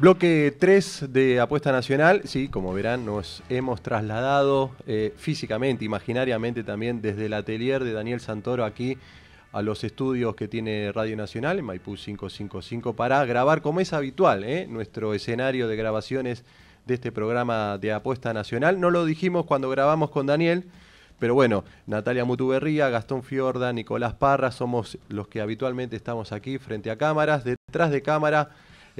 Bloque 3 de Apuesta Nacional, sí, como verán, nos hemos trasladado eh, físicamente, imaginariamente también desde el atelier de Daniel Santoro aquí a los estudios que tiene Radio Nacional en Maipú 555 para grabar como es habitual eh, nuestro escenario de grabaciones de este programa de Apuesta Nacional. No lo dijimos cuando grabamos con Daniel, pero bueno, Natalia Mutuberría, Gastón Fiorda, Nicolás Parra, somos los que habitualmente estamos aquí frente a cámaras, detrás de cámara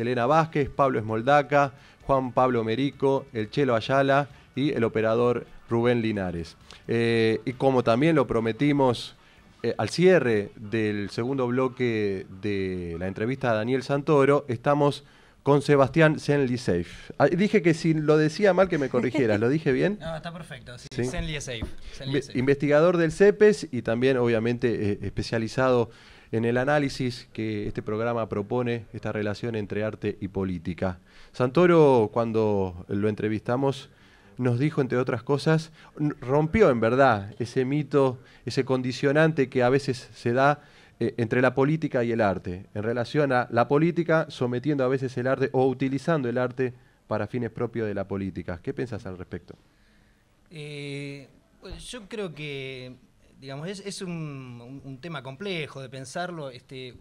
Elena Vázquez, Pablo Esmoldaca, Juan Pablo Merico, el Chelo Ayala y el operador Rubén Linares. Eh, y como también lo prometimos eh, al cierre del segundo bloque de la entrevista a Daniel Santoro, estamos con Sebastián Senlisafe. Ah, Safe. dije que si lo decía mal que me corrigieras, ¿lo dije bien? No, está perfecto, sí, Safe, Investigador del CEPES y también obviamente eh, especializado en el análisis que este programa propone, esta relación entre arte y política. Santoro, cuando lo entrevistamos, nos dijo, entre otras cosas, rompió en verdad ese mito, ese condicionante que a veces se da eh, entre la política y el arte, en relación a la política sometiendo a veces el arte o utilizando el arte para fines propios de la política. ¿Qué piensas al respecto? Eh, pues yo creo que digamos, es, un, tema complejo de pensarlo. Este,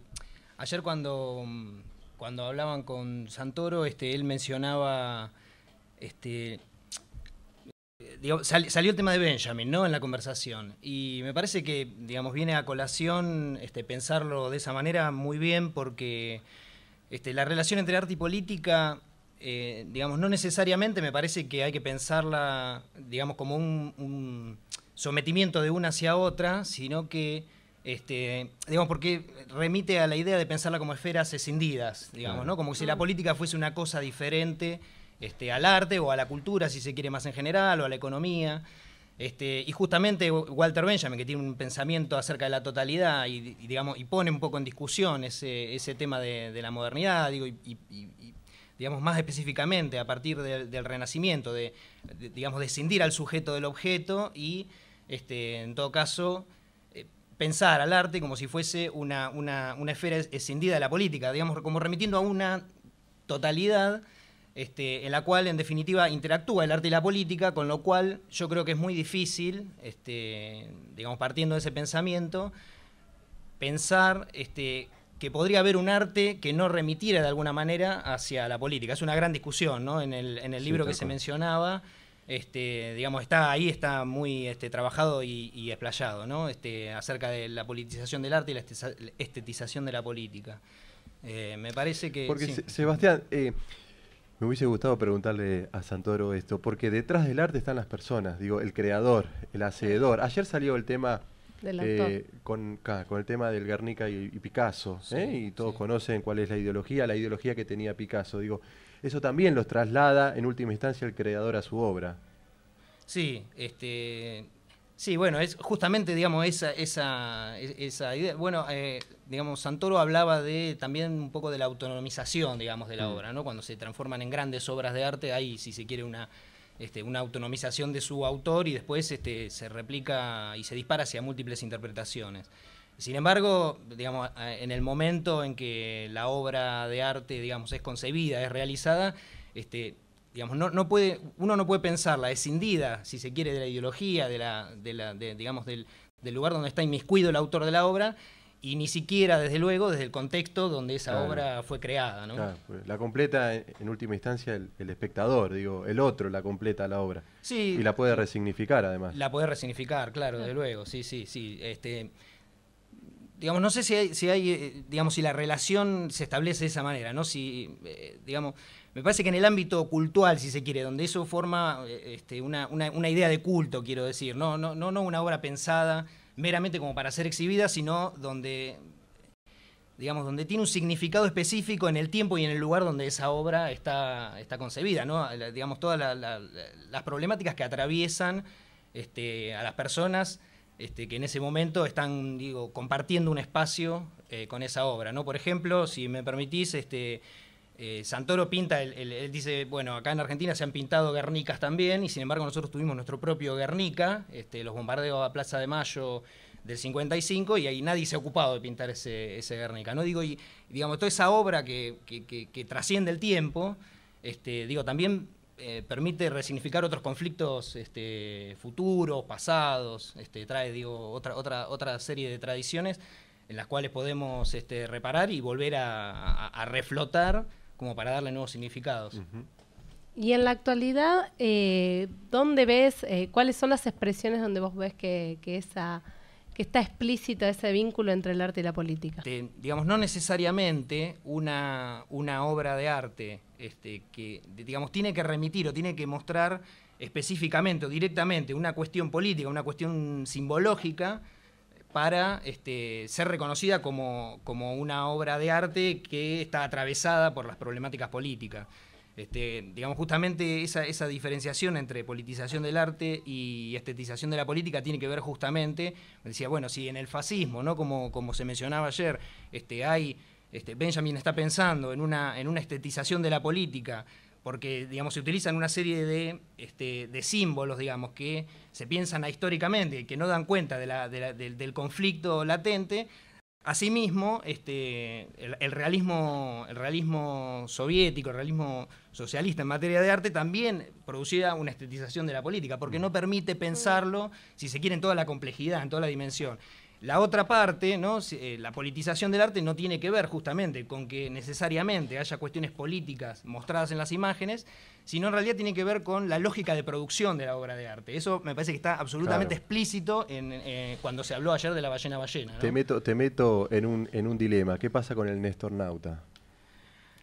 ayer cuando, mm, cuando hablaban con Santoro, este, él mencionaba, este, salió el tema de Benjamin, ¿no? En la conversación. Y me parece que, digamos, viene a colación este, pensarlo de esa manera muy bien porque este, la relación entre arte y política eh, digamos, no necesariamente me parece que hay que pensarla, digamos, como un, sometimiento de una hacia otra, sino que, este, digamos, porque remite a la idea de pensarla como esferas escindidas, digamos, ¿no? Como si la mm. política fuese una cosa diferente este, al arte o a la cultura, si se quiere más en general, o a la economía. Este, y justamente Walter Benjamin, que tiene un pensamiento acerca de la totalidad y, digamos, y pone un poco en discusión ese, tema de, la modernidad, y, digamos más específicamente a partir del Renacimiento, de, de, digamos, descindir al sujeto del objeto y este, en todo caso, eh, pensar al arte como si fuese una, esfera escindida de la política, digamos, como remitiendo a una totalidad este, en la cual, en definitiva, interactúa el arte y la política, con lo cual yo creo que es muy difícil, este, digamos, partiendo de ese pensamiento, pensar que podría haber un arte que no remitiera de alguna manera hacia la política. Es una gran discusión, En el, libro que se mencionaba. Este, digamos, está ahí, está muy este, trabajado y, y explayado, ¿no? Este, acerca de la politización del arte y la estetización de la política. Eh, me parece que... Porque, Sebastián, eh, me hubiese gustado preguntarle a Santoro esto, porque detrás del arte están las personas, digo, el creador, el hacedor. Ayer salió el tema... Eh, con, el tema del Guernica y, Picasso, y todos conocen cuál es la ideología, la ideología que tenía Picasso. Digo, eso también los traslada en última instancia el creador a su obra. Sí, este, sí, bueno, es justamente, digamos, esa, esa, esa idea. Bueno, eh, digamos, Santoro hablaba de también un poco de la autonomización, digamos, de la mm. obra, ¿no? Cuando se transforman en grandes obras de arte, hay, si se quiere, este, una, autonomización de su autor y después este, se replica y se dispara hacia múltiples interpretaciones. Sin embargo, digamos, en el momento en que la obra de arte, digamos, es concebida, es realizada, este, digamos, no, puede, uno no puede pensarla escindida, si se quiere, de la ideología, de la, digamos, del, lugar donde está inmiscuido el autor de la obra, y ni siquiera, desde luego, desde el contexto donde esa obra fue creada. Pues, la completa, en última instancia, el, espectador, digo, el otro la completa la obra. Y la puede resignificar, además. La puede resignificar, claro, desde luego, sí, sí, sí. Este, digamos, no sé si hay, si eh, digamos, si la relación se establece de esa manera, ¿no? Si, eh, digamos, me parece que en el ámbito cultural, si se quiere, donde eso forma eh, este, una, una, una, idea de culto, quiero decir, no, no, una obra pensada meramente como para ser exhibida, sino donde digamos, donde tiene un significado específico en el tiempo y en el lugar donde esa obra está, está concebida, ¿no? digamos, todas las problemáticas que atraviesan este, a las personas este, que en ese momento están digo, compartiendo un espacio eh, con esa obra. ¿no? Por ejemplo, si me permitís, este, eh, Santoro pinta, él, dice, bueno, acá en Argentina se han pintado Guernicas también, y sin embargo nosotros tuvimos nuestro propio Guernica, este, los bombardeos a Plaza de Mayo del 55, y ahí nadie se ha ocupado de pintar ese, Guernica. ¿no? Digo, y digamos, toda esa obra que, trasciende el tiempo, este, digo, también eh, permite resignificar otros conflictos este, futuros, pasados, este, trae digo, otra, otra, otra serie de tradiciones en las cuales podemos este, reparar y volver a, reflotar como para darle nuevos significados. Y en la actualidad, eh, ¿dónde ves, eh, cuáles son las expresiones donde vos ves que esa está explícita ese vínculo entre el arte y la política. digamos, no necesariamente una, una obra de arte este, que, digamos, tiene que remitir o tiene que mostrar específicamente o directamente una cuestión política, una cuestión simbológica, para este, ser reconocida como, una obra de arte que está atravesada por las problemáticas políticas. Este, digamos, justamente esa, diferenciación entre politización del arte y estetización de la política tiene que ver justamente, decía, bueno, si en el fascismo, como, se mencionaba ayer, este, hay, este, Benjamin está pensando en una, estetización de la política, porque se utilizan una serie de, símbolos digamos, que se piensan históricamente, que no dan cuenta del conflicto latente, Asimismo, este, el, realismo, el realismo soviético, el realismo socialista en materia de arte también producía una estetización de la política, porque mm. no permite pensarlo, si se quiere, en toda la complejidad, en toda la dimensión. La otra parte, ¿no? Eh, la politización del arte no tiene que ver justamente con que necesariamente haya cuestiones políticas mostradas en las imágenes, sino en realidad tiene que ver con la lógica de producción de la obra de arte. Eso me parece que está absolutamente explícito en, eh, cuando se habló ayer de la ballena ballena. Te meto, te meto en, un, en un dilema. ¿Qué pasa con el Néstor Nauta?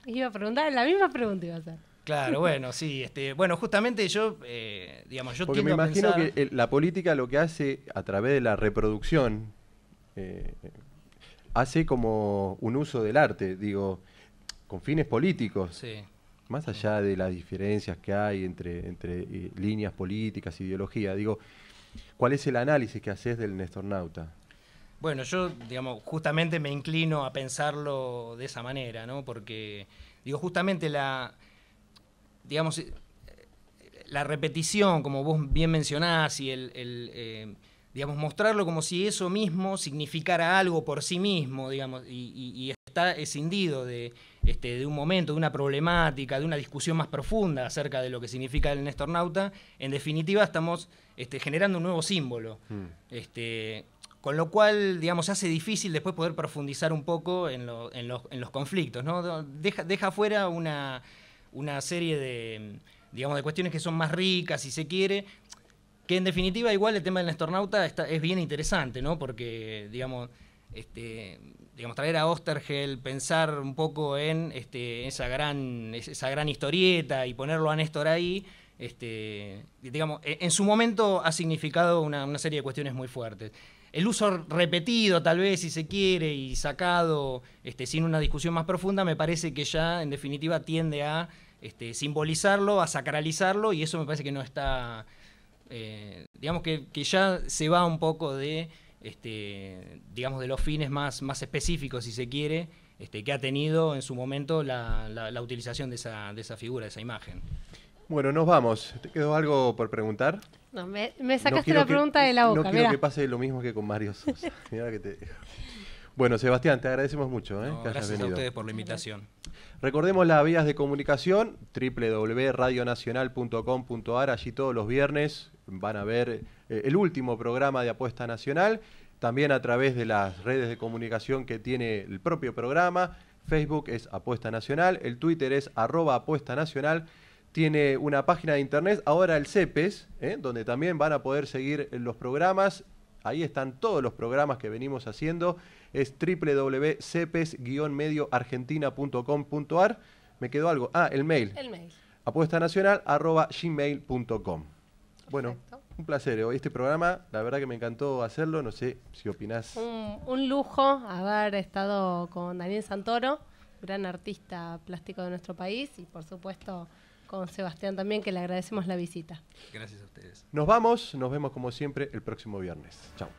Iba a preguntar, la misma pregunta iba a hacer. Claro, bueno, sí. Este, bueno, justamente yo, eh, digamos, yo Porque me imagino que la política lo que hace a través de la reproducción eh, hace como un uso del arte, digo, con fines políticos. Más allá de las diferencias que hay entre, entre eh, líneas políticas, ideología, digo, ¿cuál es el análisis que haces del Nestornauta? Bueno, yo, digamos, justamente me inclino a pensarlo de esa manera, ¿no? Porque, digo, justamente la, digamos, eh, la repetición, como vos bien mencionás, y el, mostrarlo como si eso mismo significara algo por sí mismo, digamos, y, está escindido de, este, de un momento, de una problemática, de una discusión más profunda acerca de lo que significa el Néstor Nauta, en definitiva estamos este, generando un nuevo símbolo. Hmm. Este, con lo cual, digamos, hace difícil después poder profundizar un poco en, los, conflictos, ¿no? Deja, deja fuera una, serie de digamos, de cuestiones que son más ricas, si se quiere, que en definitiva, igual el tema del Nestornauta está, es bien interesante, ¿no? Porque, digamos, este, digamos, traer a Ostergel, pensar un poco en este, esa, gran, esa gran historieta y ponerlo a Néstor ahí, este, digamos, e, en su momento ha significado una, serie de cuestiones muy fuertes. El uso repetido, tal vez, si se quiere, y sacado este, sin una discusión más profunda, me parece que ya, en definitiva, tiende a este, simbolizarlo, a sacralizarlo, y eso me parece que no está, eh, digamos que, ya se va un poco de, este, digamos, de los fines más, más específicos, si se quiere, este, que ha tenido en su momento la, la, utilización de esa, de esa figura, de esa imagen. Bueno, nos vamos. ¿Te quedó algo por preguntar? No, me, sacaste la pregunta de la boca. No quiero que pase lo mismo que con Mario Sosa. Bueno, Sebastián, te agradecemos mucho. ¿eh? gracias a ustedes por la invitación. Recordemos las vías de comunicación, www.radionacional.com.ar, allí todos los viernes van a ver eh, el último programa de Apuesta Nacional, también a través de las redes de comunicación que tiene el propio programa, Facebook es Apuesta Nacional, el Twitter es arroba Apuesta Nacional, tiene una página de internet, ahora el CEPES, eh, donde también van a poder seguir los programas Ahí están todos los programas que venimos haciendo. Es www.cepes-medioargentina.com.ar. Me quedó algo. Ah, el mail. El mail. apuestanacional.gmail.com. Bueno, un placer. ¿eh? Hoy este programa, la verdad que me encantó hacerlo. No sé si opinás. un lujo haber estado con Daniel Santoro, gran artista plástico de nuestro país y por supuesto con Sebastián también, que le agradecemos la visita. Gracias a ustedes. Nos vamos, nos vemos como siempre el próximo viernes. Chao.